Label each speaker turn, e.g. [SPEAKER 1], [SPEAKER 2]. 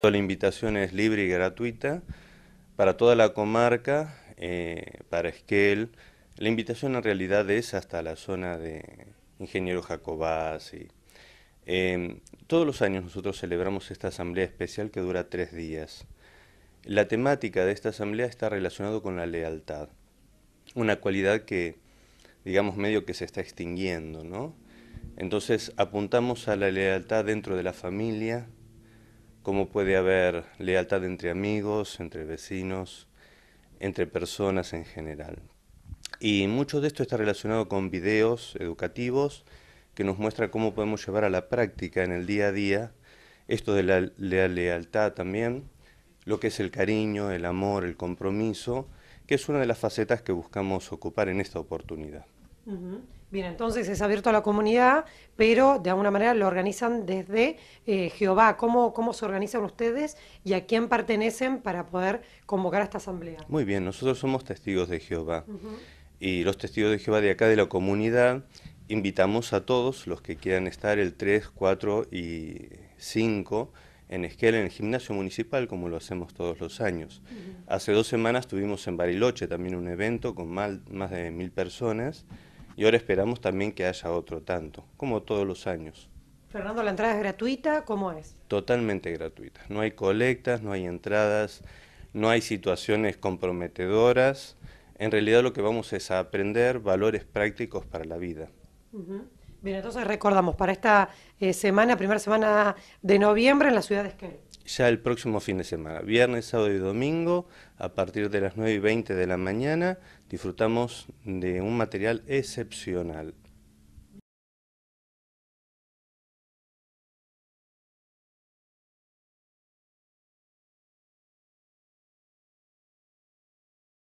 [SPEAKER 1] La invitación es libre y gratuita para toda la comarca, eh, para Esquel. La invitación en realidad es hasta la zona de Ingeniero Y, em, todos los años nosotros celebramos esta asamblea especial que dura tres días. La temática de esta asamblea está relacionada con la lealtad, una cualidad que, digamos, medio que se está extinguiendo, Entonces apuntamos a la lealtad dentro de la familia, cómo puede haber lealtad entre amigos, entre vecinos, entre personas en general. Y mucho de esto está relacionado con videos educativos que nos muestra cómo podemos llevar a la práctica en el día a día esto de la lealtad también, lo que es el cariño, el amor, el compromiso, que es una de las facetas que buscamos ocupar en esta oportunidad.
[SPEAKER 2] Bien, entonces es abierto a la comunidad, pero de alguna manera lo organizan desde eh, Jehová. ¿Cómo, ¿Cómo se organizan ustedes y a quién pertenecen para poder convocar a esta asamblea?
[SPEAKER 1] Muy bien, nosotros somos testigos de Jehová. Y los testigos de Jehová de acá de la comunidad invitamos a todos los que quieran estar el 3, 4 y 5 en Esquel, en el gimnasio municipal, como lo hacemos todos los años. Hace dos semanas tuvimos en Bariloche también un evento con más de mil personas y ahora esperamos también que haya otro tanto, como todos los años.
[SPEAKER 2] Fernando, ¿la entrada es gratuita? ¿Cómo es?
[SPEAKER 1] Totalmente gratuita. No hay colectas, no hay entradas, no hay situaciones comprometedoras. En realidad lo que vamos es a aprender valores prácticos para la vida.
[SPEAKER 2] Bien, entonces recordamos, para esta eh, semana, primera semana de noviembre en la ciudad de Esquel.
[SPEAKER 1] Ya el próximo fin de semana, viernes, sábado y domingo, a partir de las 9 y 20 de la mañana, disfrutamos de un material excepcional.